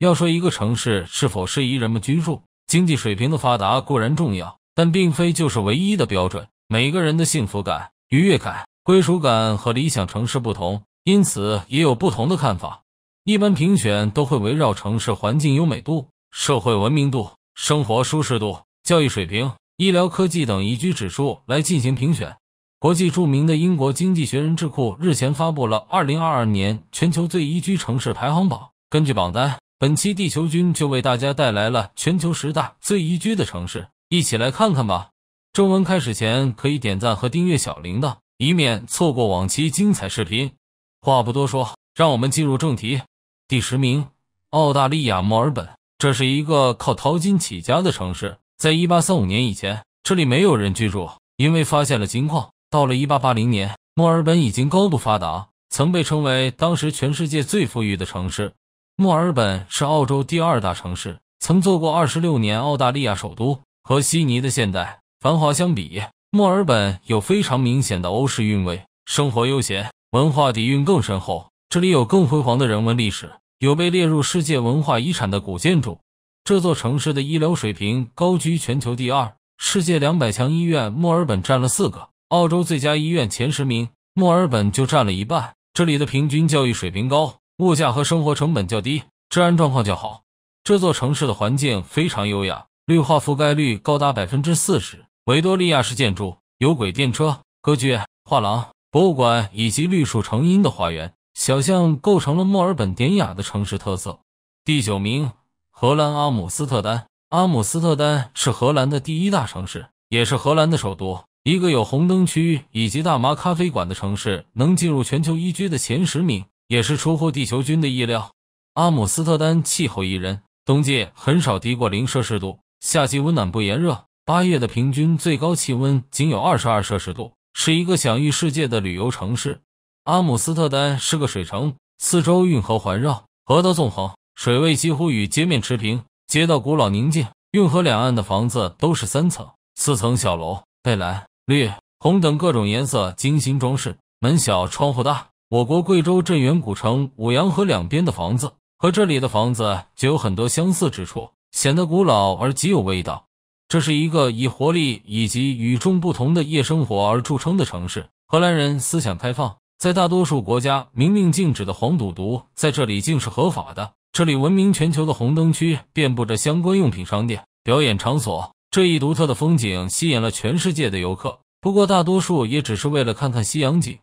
要说一个城市是否适宜人们居住，经济水平的发达固然重要，但并非就是唯一的标准。每个人的幸福感、愉悦感、归属感和理想城市不同，因此也有不同的看法。一般评选都会围绕城市环境优美度、社会文明度、生活舒适度、教育水平、医疗科技等宜居指数来进行评选。国际著名的英国经济学人智库日前发布了2022年全球最宜居城市排行榜。根据榜单，本期地球君就为大家带来了全球十大最宜居的城市，一起来看看吧。正文开始前可以点赞和订阅小铃铛，以免错过往期精彩视频。话不多说，让我们进入正题。第十名，澳大利亚墨尔本，这是一个靠淘金起家的城市。在1835年以前，这里没有人居住，因为发现了金矿。到了1880年，墨尔本已经高度发达，曾被称为当时全世界最富裕的城市。墨尔本是澳洲第二大城市，曾做过二十六年澳大利亚首都。和悉尼的现代繁华相比，墨尔本有非常明显的欧式韵味，生活悠闲，文化底蕴更深厚。这里有更辉煌的人文历史，有被列入世界文化遗产的古建筑。这座城市的医疗水平高居全球第二，世界两百强医院，墨尔本占了四个；澳洲最佳医院前十名，墨尔本就占了一半。这里的平均教育水平高。物价和生活成本较低，治安状况较好。这座城市的环境非常优雅，绿化覆盖率高达百分之四十。维多利亚式建筑、有轨电车、歌剧画廊、博物馆以及绿树成荫的花园小巷，构成了墨尔本典雅的城市特色。第九名，荷兰阿姆斯特丹。阿姆斯特丹是荷兰的第一大城市，也是荷兰的首都。一个有红灯区以及大麻咖啡馆的城市，能进入全球宜居的前十名。也是出乎地球军的意料。阿姆斯特丹气候宜人，冬季很少低过零摄氏度，夏季温暖不炎热。八月的平均最高气温仅有二十二摄氏度，是一个享誉世界的旅游城市。阿姆斯特丹是个水城，四周运河环绕，河道纵横，水位几乎与街面持平。街道古老宁静，运河两岸的房子都是三层、四层小楼，被蓝、绿、红等各种颜色精心装饰，门小窗户大。我国贵州镇远古城五阳河两边的房子和这里的房子就有很多相似之处，显得古老而极有味道。这是一个以活力以及与众不同的夜生活而著称的城市。荷兰人思想开放，在大多数国家明令禁止的黄赌毒在这里竟是合法的。这里闻名全球的红灯区遍布着相关用品商店、表演场所，这一独特的风景吸引了全世界的游客。不过，大多数也只是为了看看夕阳景。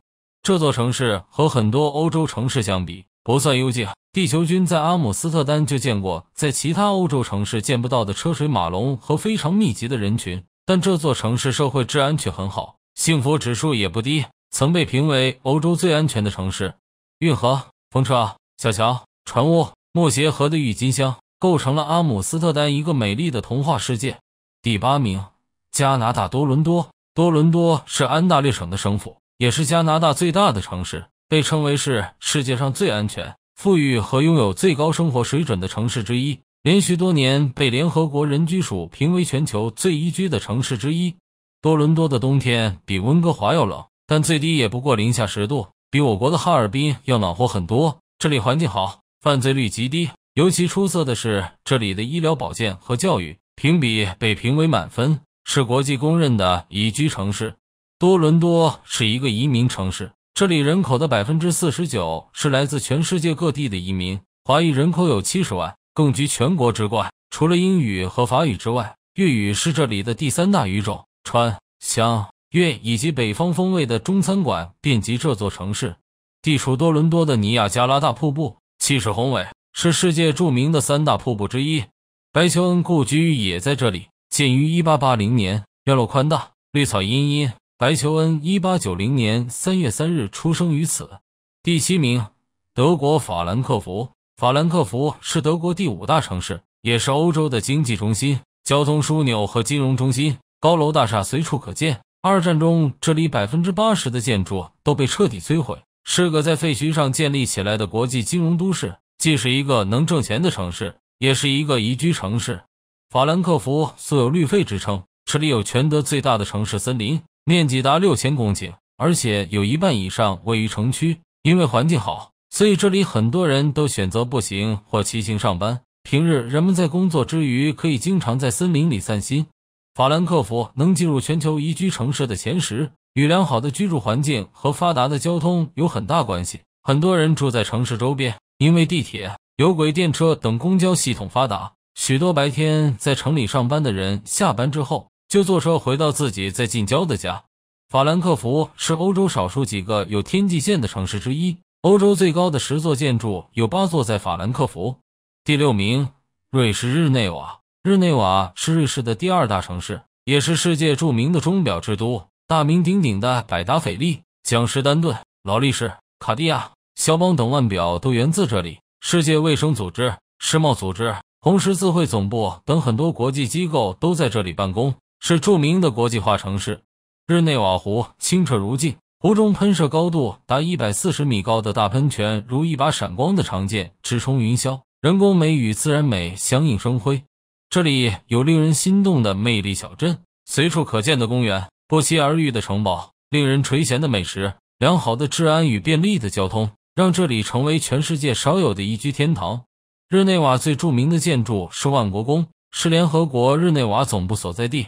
这座城市和很多欧洲城市相比不算幽静。地球军在阿姆斯特丹就见过，在其他欧洲城市见不到的车水马龙和非常密集的人群，但这座城市社会治安却很好，幸福指数也不低，曾被评为欧洲最安全的城市。运河、风车、小桥、船屋、莫邪河的郁金香，构成了阿姆斯特丹一个美丽的童话世界。第八名，加拿大多伦多。多伦多是安大略省的省府。也是加拿大最大的城市，被称为是世界上最安全、富裕和拥有最高生活水准的城市之一，连续多年被联合国人居署评为全球最宜居的城市之一。多伦多的冬天比温哥华要冷，但最低也不过零下十度，比我国的哈尔滨要暖和很多。这里环境好，犯罪率极低，尤其出色的是这里的医疗保健和教育评比被评为满分，是国际公认的宜居城市。多伦多是一个移民城市，这里人口的百分之四十九是来自全世界各地的移民，华裔人口有七十万，更居全国之冠。除了英语和法语之外，粤语是这里的第三大语种。川、湘、粤以及北方风味的中餐馆遍及这座城市。地处多伦多的尼亚加拉大瀑布气势宏伟，是世界著名的三大瀑布之一。白求恩故居也在这里，建于一八八零年，院落宽大，绿草茵茵。白求恩一八九零年三月三日出生于此。第七名，德国法兰克福。法兰克福是德国第五大城市，也是欧洲的经济中心、交通枢纽和金融中心，高楼大厦随处可见。二战中，这里百分之八十的建筑都被彻底摧毁，是个在废墟上建立起来的国际金融都市。既是一个能挣钱的城市，也是一个宜居城市。法兰克福素有“绿肺”之称，这里有全德最大的城市森林。面积达六千公顷，而且有一半以上位于城区。因为环境好，所以这里很多人都选择步行或骑行上班。平日人们在工作之余，可以经常在森林里散心。法兰克福能进入全球宜居城市的前十，与良好的居住环境和发达的交通有很大关系。很多人住在城市周边，因为地铁、有轨电车等公交系统发达，许多白天在城里上班的人下班之后。就坐车回到自己在近郊的家。法兰克福是欧洲少数几个有天际线的城市之一。欧洲最高的十座建筑有八座在法兰克福。第六名，瑞士日内瓦。日内瓦是瑞士的第二大城市，也是世界著名的钟表之都。大名鼎鼎的百达翡丽、江诗丹顿、劳力士、卡地亚、肖邦等腕表都源自这里。世界卫生组织、世贸组织、红十字会总部等很多国际机构都在这里办公。是著名的国际化城市，日内瓦湖清澈如镜，湖中喷射高度达一百四十米高的大喷泉，如一把闪光的长剑直冲云霄，人工美与自然美相映生辉。这里有令人心动的魅力小镇，随处可见的公园，不期而遇的城堡，令人垂涎的美食，良好的治安与便利的交通，让这里成为全世界少有的宜居天堂。日内瓦最著名的建筑是万国宫，是联合国日内瓦总部所在地。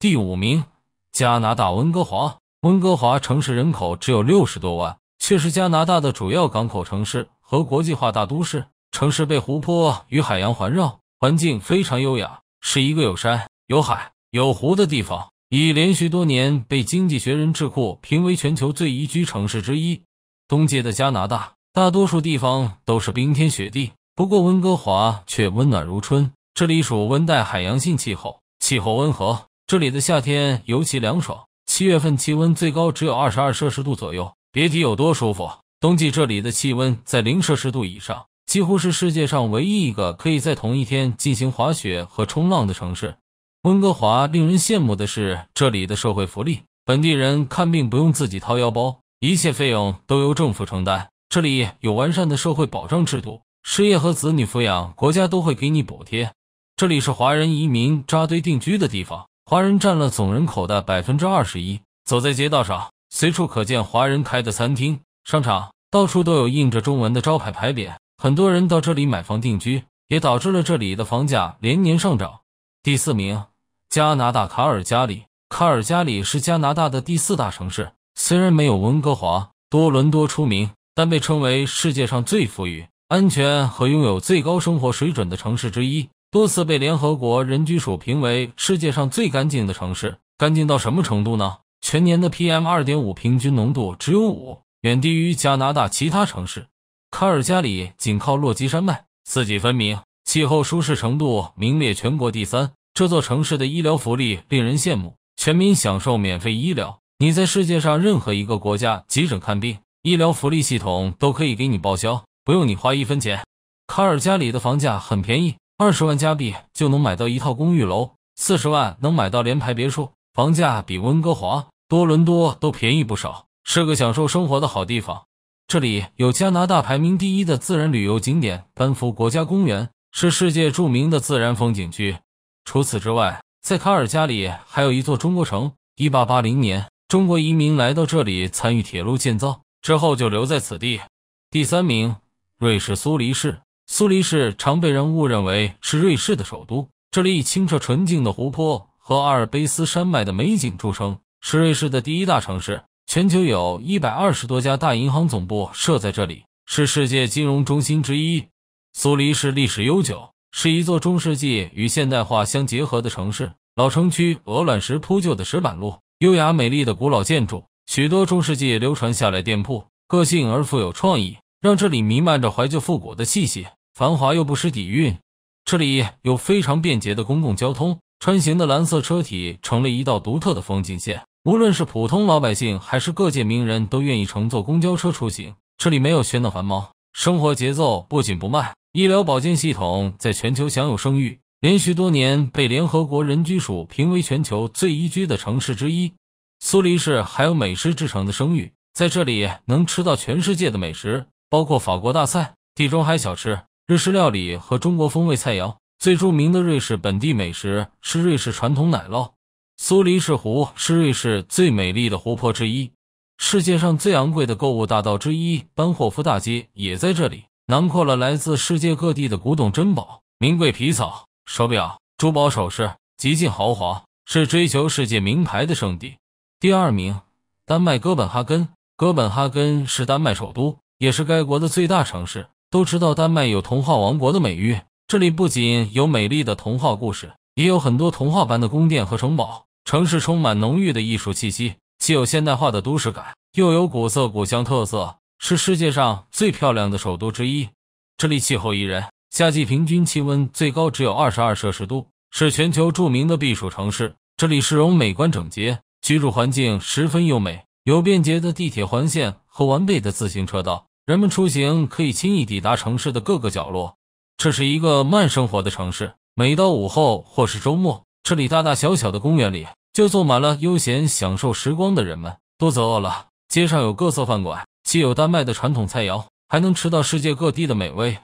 第五名，加拿大温哥华。温哥华城市人口只有六十多万，却是加拿大的主要港口城市和国际化大都市。城市被湖泊与海洋环绕，环境非常优雅，是一个有山、有海、有湖的地方。已连续多年被《经济学人》智库评为全球最宜居城市之一。冬季的加拿大大多数地方都是冰天雪地，不过温哥华却温暖如春。这里属温带海洋性气候，气候温和。这里的夏天尤其凉爽，七月份气温最高只有二十二摄氏度左右，别提有多舒服。冬季这里的气温在零摄氏度以上，几乎是世界上唯一一个可以在同一天进行滑雪和冲浪的城市。温哥华令人羡慕的是，这里的社会福利，本地人看病不用自己掏腰包，一切费用都由政府承担。这里有完善的社会保障制度，失业和子女抚养，国家都会给你补贴。这里是华人移民扎堆定居的地方。华人占了总人口的百分之二十一。走在街道上，随处可见华人开的餐厅、商场，到处都有印着中文的招牌牌匾。很多人到这里买房定居，也导致了这里的房价连年上涨。第四名，加拿大卡尔加里。卡尔加里是加拿大的第四大城市，虽然没有温哥华、多伦多出名，但被称为世界上最富裕、安全和拥有最高生活水准的城市之一。多次被联合国人居署评为世界上最干净的城市，干净到什么程度呢？全年的 PM2.5 平均浓度只有五，远低于加拿大其他城市。卡尔加里紧靠落基山脉，四季分明，气候舒适程度名列全国第三。这座城市的医疗福利令人羡慕，全民享受免费医疗。你在世界上任何一个国家急诊看病，医疗福利系统都可以给你报销，不用你花一分钱。卡尔加里的房价很便宜。二十万加币就能买到一套公寓楼，四十万能买到联排别墅，房价比温哥华、多伦多都便宜不少，是个享受生活的好地方。这里有加拿大排名第一的自然旅游景点班夫国家公园，是世界著名的自然风景区。除此之外，在卡尔加里还有一座中国城。一八八零年，中国移民来到这里参与铁路建造，之后就留在此地。第三名，瑞士苏黎世。苏黎世常被人误认为是瑞士的首都。这里以清澈纯净的湖泊和阿尔卑斯山脉的美景著称，是瑞士的第一大城市。全球有一百二十多家大银行总部设在这里，是世界金融中心之一。苏黎世历史悠久，是一座中世纪与现代化相结合的城市。老城区鹅卵石铺就的石板路，优雅美丽的古老建筑，许多中世纪流传下来店铺，个性而富有创意，让这里弥漫着怀旧复古的气息。繁华又不失底蕴，这里有非常便捷的公共交通，穿行的蓝色车体成了一道独特的风景线。无论是普通老百姓还是各界名人都愿意乘坐公交车出行。这里没有喧闹繁忙，生活节奏不紧不慢。医疗保健系统在全球享有声誉，连续多年被联合国人居署评为全球最宜居的城市之一。苏黎世还有美食之城的声誉，在这里能吃到全世界的美食，包括法国大菜、地中海小吃。日式料理和中国风味菜肴最著名的瑞士本地美食是瑞士传统奶酪。苏黎世湖是瑞士最美丽的湖泊之一。世界上最昂贵的购物大道之一班霍夫大街也在这里，囊括了来自世界各地的古董珍宝、名贵皮草、手表、珠宝首饰，极尽豪华，是追求世界名牌的圣地。第二名，丹麦哥本哈根。哥本哈根是丹麦首都，也是该国的最大城市。都知道丹麦有童话王国的美誉，这里不仅有美丽的童话故事，也有很多童话般的宫殿和城堡。城市充满浓郁的艺术气息，既有现代化的都市感，又有古色古香特色，是世界上最漂亮的首都之一。这里气候宜人，夏季平均气温最高只有二十二摄氏度，是全球著名的避暑城市。这里市容美观整洁，居住环境十分优美，有便捷的地铁环线和完备的自行车道。人们出行可以轻易抵达城市的各个角落，这是一个慢生活的城市。每到午后或是周末，这里大大小小的公园里就坐满了悠闲享受时光的人们。肚子饿了，街上有各色饭馆，既有丹麦的传统菜肴，还能吃到世界各地的美味。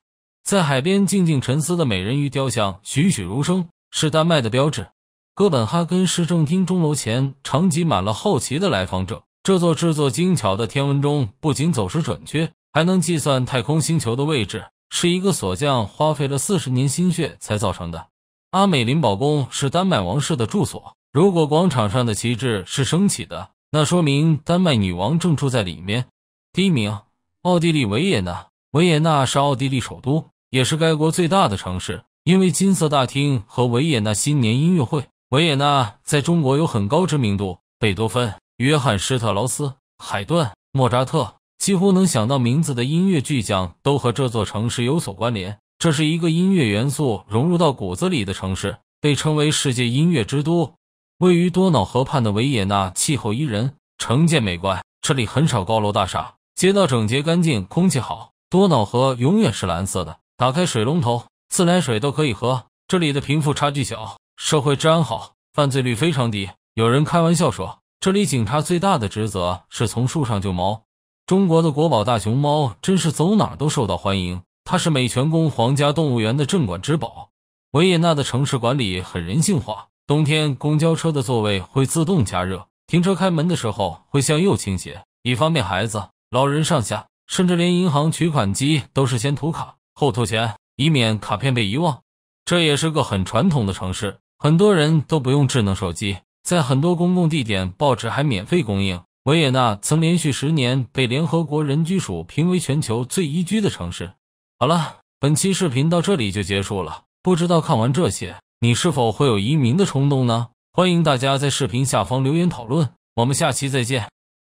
在海边静静沉思的美人鱼雕像栩栩如生，是丹麦的标志。哥本哈根市政厅钟楼前常挤满了好奇的来访者。这座制作精巧的天文钟不仅走时准确。还能计算太空星球的位置，是一个锁匠花费了四十年心血才造成的。阿美林堡宫是丹麦王室的住所。如果广场上的旗帜是升起的，那说明丹麦女王正住在里面。第一名，奥地利维也纳。维也纳是奥地利首都，也是该国最大的城市。因为金色大厅和维也纳新年音乐会，维也纳在中国有很高知名度。贝多芬、约翰施特劳斯、海顿、莫扎特。几乎能想到名字的音乐巨匠都和这座城市有所关联。这是一个音乐元素融入到骨子里的城市，被称为世界音乐之都。位于多瑙河畔的维也纳，气候宜人，城建美观。这里很少高楼大厦，街道整洁干净，空气好。多瑙河永远是蓝色的，打开水龙头，自来水都可以喝。这里的贫富差距小，社会治安好，犯罪率非常低。有人开玩笑说，这里警察最大的职责是从树上救猫。中国的国宝大熊猫真是走哪都受到欢迎。它是美泉宫皇家动物园的镇馆之宝。维也纳的城市管理很人性化，冬天公交车的座位会自动加热，停车开门的时候会向右倾斜，以方便孩子、老人上下。甚至连银行取款机都是先涂卡后吐钱，以免卡片被遗忘。这也是个很传统的城市，很多人都不用智能手机，在很多公共地点，报纸还免费供应。维也纳曾连续十年被联合国人居署评为全球最宜居的城市。好了，本期视频到这里就结束了。不知道看完这些，你是否会有移民的冲动呢？欢迎大家在视频下方留言讨论。我们下期再见。